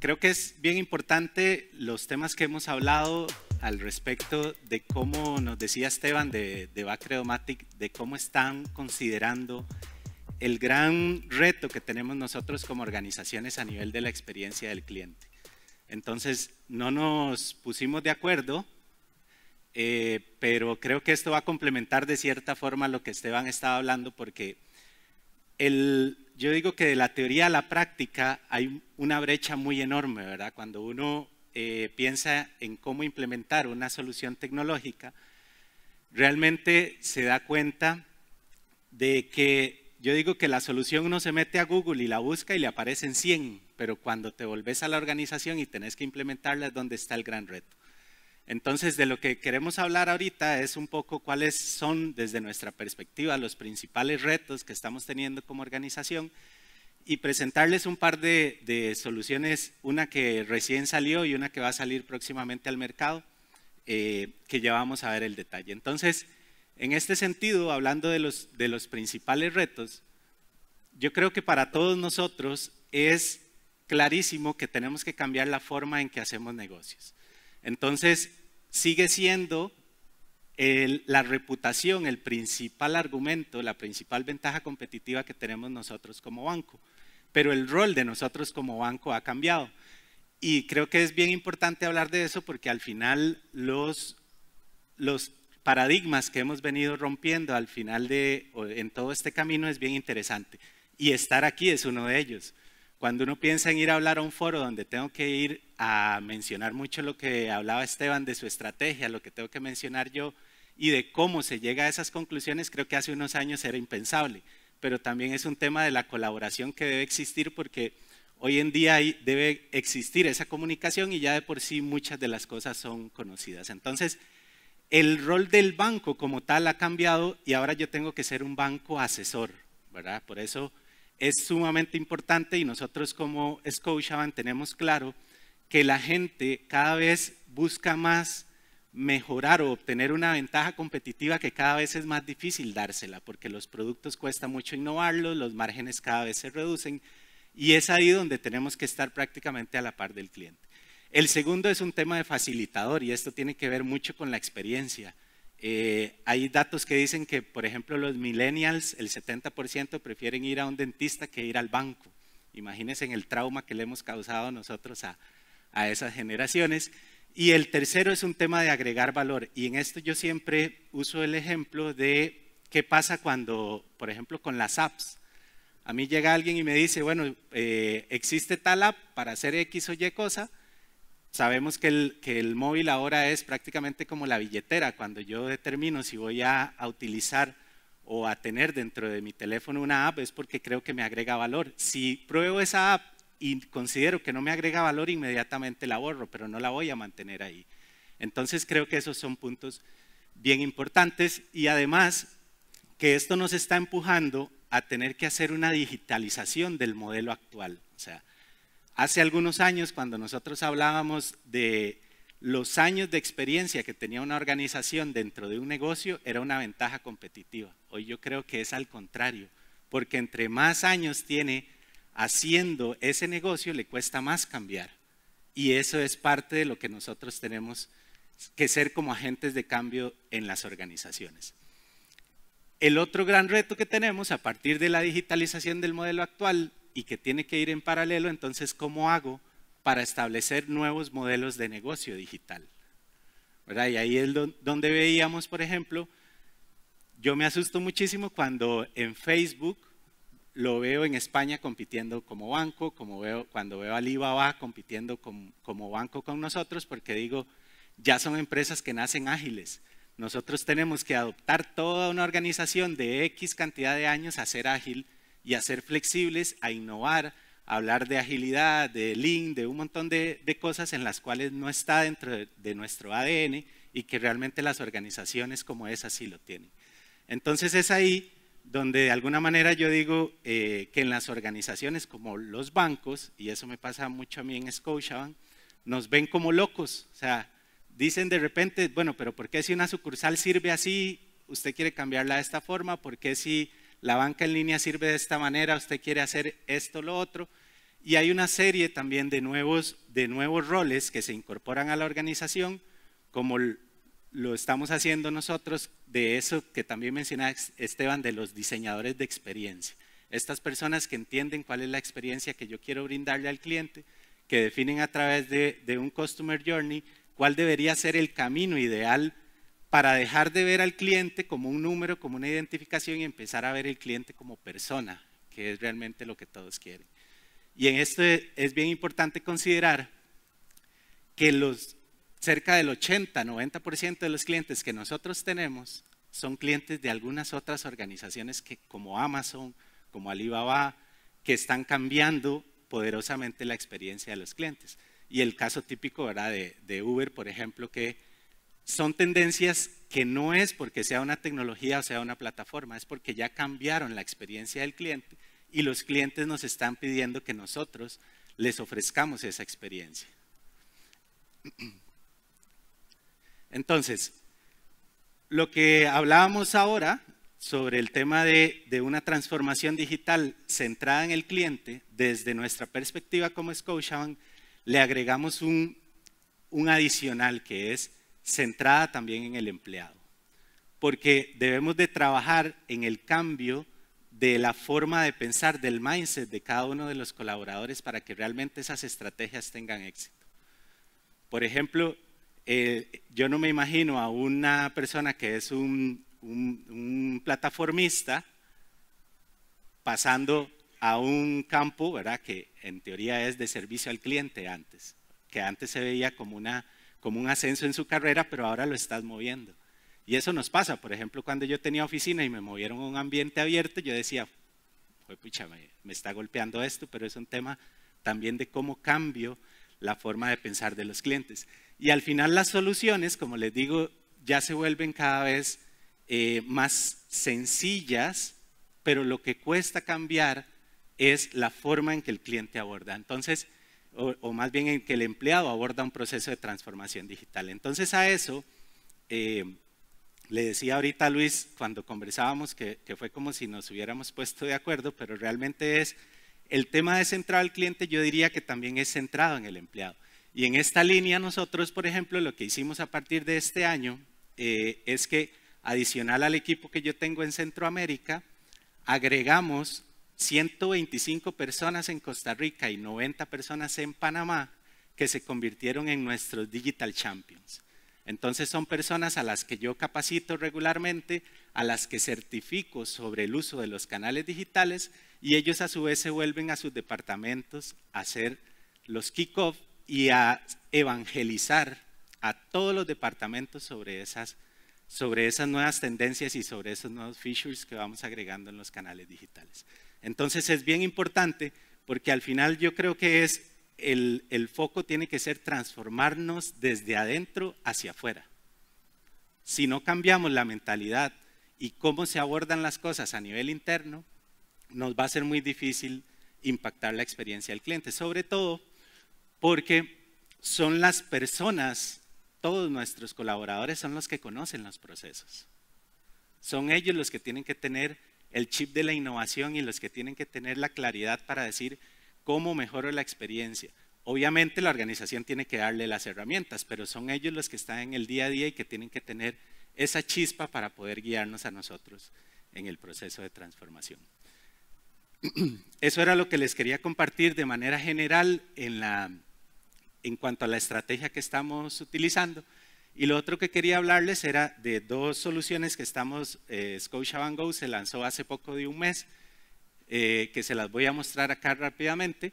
creo que es bien importante los temas que hemos hablado al respecto de cómo nos decía Esteban de, de Bacredomatic, de cómo están considerando el gran reto que tenemos nosotros como organizaciones a nivel de la experiencia del cliente. Entonces, no nos pusimos de acuerdo, eh, pero creo que esto va a complementar de cierta forma lo que Esteban estaba hablando, porque el, yo digo que de la teoría a la práctica hay una brecha muy enorme, ¿verdad? Cuando uno eh, piensa en cómo implementar una solución tecnológica, realmente se da cuenta de que yo digo que la solución uno se mete a Google y la busca y le aparecen 100, pero cuando te volvés a la organización y tenés que implementarla es donde está el gran reto. Entonces, de lo que queremos hablar ahorita es un poco cuáles son, desde nuestra perspectiva, los principales retos que estamos teniendo como organización y presentarles un par de, soluciones, una que recién salió y una que va a salir próximamente al mercado, eh, que ya vamos a ver el detalle. Entonces, en este sentido, hablando de los principales retos, yo creo que para todos nosotros es clarísimo que tenemos que cambiar la forma en que hacemos negocios. Entonces, sigue siendo la reputación el principal argumento, la principal ventaja competitiva que tenemos nosotros como banco. Pero el rol de nosotros como banco ha cambiado. Y creo que es bien importante hablar de eso porque al final los, los paradigmas que hemos venido rompiendo al final de, en todo este camino es bien interesante. Y estar aquí es uno de ellos. Cuando uno piensa en ir a hablar a un foro donde tengo que ir a mencionar mucho lo que hablaba Esteban de su estrategia, lo que tengo que mencionar yo y de cómo se llega a esas conclusiones, creo que hace unos años era impensable. Pero también es un tema de la colaboración que debe existir porque hoy en día debe existir esa comunicación y ya de por sí muchas de las cosas son conocidas. Entonces, el rol del banco como tal ha cambiado y ahora yo tengo que ser un banco asesor, ¿verdad? Por eso es sumamente importante y nosotros como Scotiabank tenemos claro que la gente cada vez busca más mejorar o obtener una ventaja competitiva que cada vez es más difícil dársela, porque los productos cuesta mucho innovarlos, los márgenes cada vez se reducen y es ahí donde tenemos que estar prácticamente a la par del cliente. El segundo es un tema de facilitador y esto tiene que ver mucho con la experiencia. Eh, hay datos que dicen que, por ejemplo, los millennials, el 70% prefieren ir a un dentista que ir al banco. Imagínense el trauma que le hemos causado nosotros a, a esas generaciones. Y el tercero es un tema de agregar valor. Y en esto yo siempre uso el ejemplo de qué pasa cuando, por ejemplo, con las apps. A mí llega alguien y me dice, bueno, eh, existe tal app para hacer X o Y cosa, Sabemos que el, que el, móvil ahora es prácticamente como la billetera. Cuando yo determino si voy a, a, utilizar o a tener dentro de mi teléfono una app es porque creo que me agrega valor. Si pruebo esa app y considero que no me agrega valor, inmediatamente la borro, pero no la voy a mantener ahí. Entonces creo que esos son puntos bien importantes y además que esto nos está empujando a tener que hacer una digitalización del modelo actual. O sea, Hace algunos años, cuando nosotros hablábamos de los años de experiencia que tenía una organización dentro de un negocio, era una ventaja competitiva. Hoy yo creo que es al contrario, porque entre más años tiene haciendo ese negocio, le cuesta más cambiar. Y eso es parte de lo que nosotros tenemos que ser como agentes de cambio en las organizaciones. El otro gran reto que tenemos a partir de la digitalización del modelo actual y que tiene que ir en paralelo, entonces, ¿cómo hago para establecer nuevos modelos de negocio digital? ¿Verdad? Y ahí es donde veíamos, por ejemplo, yo me asusto muchísimo cuando en Facebook lo veo en España compitiendo como banco, como veo, cuando veo a Alibaba compitiendo como banco con nosotros, porque digo, ya son empresas que nacen ágiles. Nosotros tenemos que adoptar toda una organización de X cantidad de años a ser ágil y a ser flexibles, a innovar, a hablar de agilidad, de lean, de un montón de, cosas en las cuales no está dentro de, nuestro ADN y que realmente las organizaciones como esas sí lo tienen. Entonces es ahí donde de alguna manera yo digo eh, que en las organizaciones como los bancos, y eso me pasa mucho a mí en Scotiabank, nos ven como locos. O sea, dicen de repente, bueno, pero ¿por qué si una sucursal sirve así, usted quiere cambiarla de esta forma? ¿Por qué si la banca en línea sirve de esta manera, usted quiere hacer esto, lo otro. Y hay una serie también de nuevos, de nuevos roles que se incorporan a la organización, como lo estamos haciendo nosotros, de eso que también menciona Esteban, de los diseñadores de experiencia. Estas personas que entienden cuál es la experiencia que yo quiero brindarle al cliente, que definen a través de un Customer Journey cuál debería ser el camino ideal para dejar de ver al cliente como un número, como una identificación y empezar a ver al cliente como persona, que es realmente lo que todos quieren. Y en esto es bien importante considerar que los, cerca del 80-90% de los clientes que nosotros tenemos son clientes de algunas otras organizaciones que, como Amazon, como Alibaba, que están cambiando poderosamente la experiencia de los clientes. Y el caso típico ¿verdad? de Uber, por ejemplo, que son tendencias que no es porque sea una tecnología o sea una plataforma, es porque ya cambiaron la experiencia del cliente y los clientes nos están pidiendo que nosotros les ofrezcamos esa experiencia. Entonces, lo que hablábamos ahora sobre el tema de, una transformación digital centrada en el cliente, desde nuestra perspectiva como Scotiabank, le agregamos un adicional que es centrada también en el empleado, porque debemos de trabajar en el cambio de la forma de pensar, del mindset de cada uno de los colaboradores para que realmente esas estrategias tengan éxito. Por ejemplo, eh, yo no me imagino a una persona que es un, un, un plataformista pasando a un campo, ¿verdad? Que en teoría es de servicio al cliente antes, que antes se veía como una como un ascenso en su carrera, pero ahora lo estás moviendo. Y eso nos pasa, por ejemplo, cuando yo tenía oficina y me movieron a un ambiente abierto, yo decía, pucha, me, está golpeando esto, pero es un tema también de cómo cambio la forma de pensar de los clientes. Y al final las soluciones, como les digo, ya se vuelven cada vez eh, más sencillas, pero lo que cuesta cambiar es la forma en que el cliente aborda. Entonces, o, más bien en que el empleado aborda un proceso de transformación digital. Entonces a eso, eh, le decía ahorita Luis cuando conversábamos que, fue como si nos hubiéramos puesto de acuerdo, pero realmente es, el tema de centrado al cliente yo diría que también es centrado en el empleado. Y en esta línea nosotros, por ejemplo, lo que hicimos a partir de este año eh, es que adicional al equipo que yo tengo en Centroamérica, agregamos 125 personas en Costa Rica y 90 personas en Panamá que se convirtieron en nuestros Digital Champions. Entonces son personas a las que yo capacito regularmente, a las que certifico sobre el uso de los canales digitales y ellos a su vez se vuelven a sus departamentos a hacer los kick y a evangelizar a todos los departamentos sobre esas, sobre esas nuevas tendencias y sobre esos nuevos features que vamos agregando en los canales digitales. Entonces es bien importante porque al final yo creo que es el, el foco tiene que ser transformarnos desde adentro hacia afuera. Si no cambiamos la mentalidad y cómo se abordan las cosas a nivel interno, nos va a ser muy difícil impactar la experiencia del cliente, sobre todo porque son las personas, todos nuestros colaboradores son los que conocen los procesos. Son ellos los que tienen que tener el chip de la innovación y los que tienen que tener la claridad para decir cómo mejoro la experiencia. Obviamente la organización tiene que darle las herramientas, pero son ellos los que están en el día a día y que tienen que tener esa chispa para poder guiarnos a nosotros en el proceso de transformación. Eso era lo que les quería compartir de manera general en, en cuanto a la estrategia que estamos utilizando. Y lo otro que quería hablarles era de dos soluciones que estamos, eh, Scotia Van se lanzó hace poco de un mes, eh, que se las voy a mostrar acá rápidamente.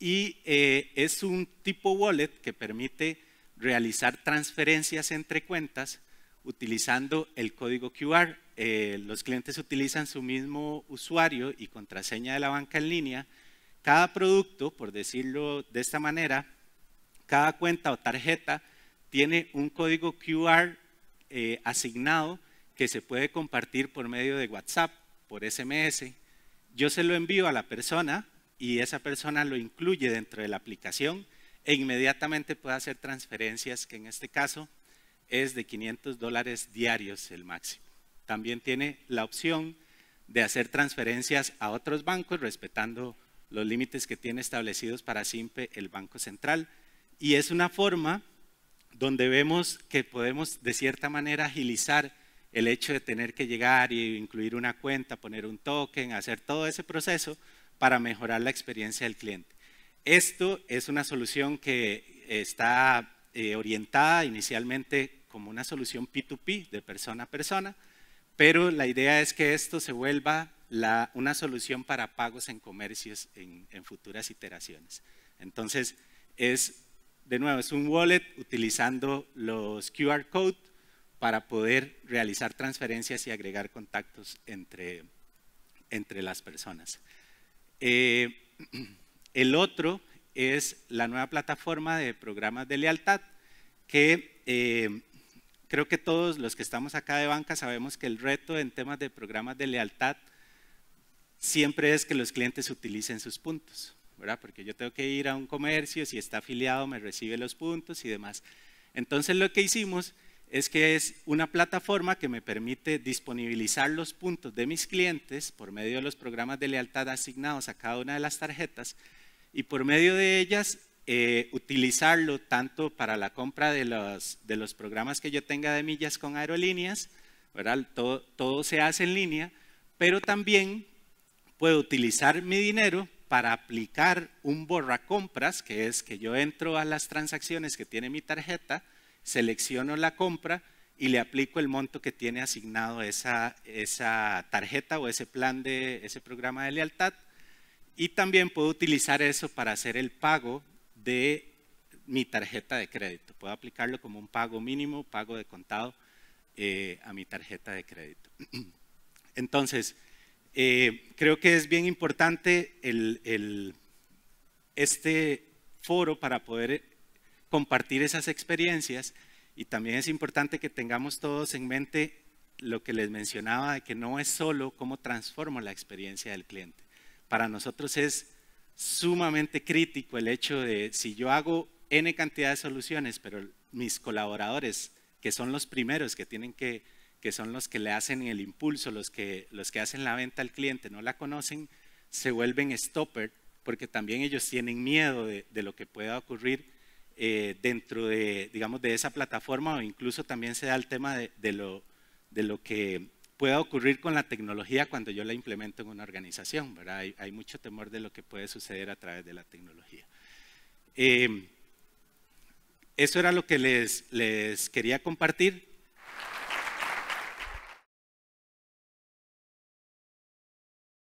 Y eh, es un tipo wallet que permite realizar transferencias entre cuentas utilizando el código QR. los clientes utilizan su mismo usuario y contraseña de la banca en línea. Cada producto, por decirlo de esta manera, cada cuenta o tarjeta tiene un código QR eh, asignado que se puede compartir por medio de WhatsApp, por SMS. Yo se lo envío a la persona y esa persona lo incluye dentro de la aplicación e inmediatamente puede hacer transferencias que en este caso es de 500 dólares diarios el máximo. También tiene la opción de hacer transferencias a otros bancos respetando los límites que tiene establecidos para SIMPE el Banco Central. Y es una forma donde vemos que podemos de cierta manera agilizar el hecho de tener que llegar e incluir una cuenta, poner un token, hacer todo ese proceso para mejorar la experiencia del cliente. Esto es una solución que está eh, orientada inicialmente como una solución P2P, de persona a persona, pero la idea es que esto se vuelva una solución para pagos en comercios en, en futuras iteraciones. Entonces, es de nuevo, es un wallet utilizando los QR code para poder realizar transferencias y agregar contactos entre, entre las personas. Eh, el otro es la nueva plataforma de programas de lealtad, que eh, creo que todos los que estamos acá de banca sabemos que el reto en temas de programas de lealtad siempre es que los clientes utilicen sus puntos. Porque yo tengo que ir a un comercio, si está afiliado me recibe los puntos y demás. Entonces lo que hicimos es que es una plataforma que me permite disponibilizar los puntos de mis clientes por medio de los programas de lealtad asignados a cada una de las tarjetas y por medio de ellas eh, utilizarlo tanto para la compra de los, de los programas que yo tenga de millas con aerolíneas, ¿verdad? Todo, todo se hace en línea, pero también puedo utilizar mi dinero para aplicar un compras que es que yo entro a las transacciones que tiene mi tarjeta, selecciono la compra y le aplico el monto que tiene asignado esa, tarjeta o ese plan de ese programa de lealtad. Y también puedo utilizar eso para hacer el pago de mi tarjeta de crédito. Puedo aplicarlo como un pago mínimo, pago de contado eh, a mi tarjeta de crédito. Entonces, eh, creo que es bien importante este foro para poder eh, compartir esas experiencias y también es importante que tengamos todos en mente lo que les mencionaba de que no es solo cómo transformo la experiencia del cliente. Para nosotros es sumamente crítico el hecho de si yo hago N cantidad de soluciones, pero mis colaboradores, que son los primeros que tienen que que son los que le hacen el impulso, los que, los que hacen la venta al cliente, no la conocen, se vuelven stopper porque también ellos tienen miedo de, lo que pueda ocurrir eh, dentro de, digamos, de esa plataforma o incluso también se da el tema de, lo, de lo que pueda ocurrir con la tecnología cuando yo la implemento en una organización. ¿verdad? Hay, mucho temor de lo que puede suceder a través de la tecnología. Eh, eso era lo que les, les quería compartir.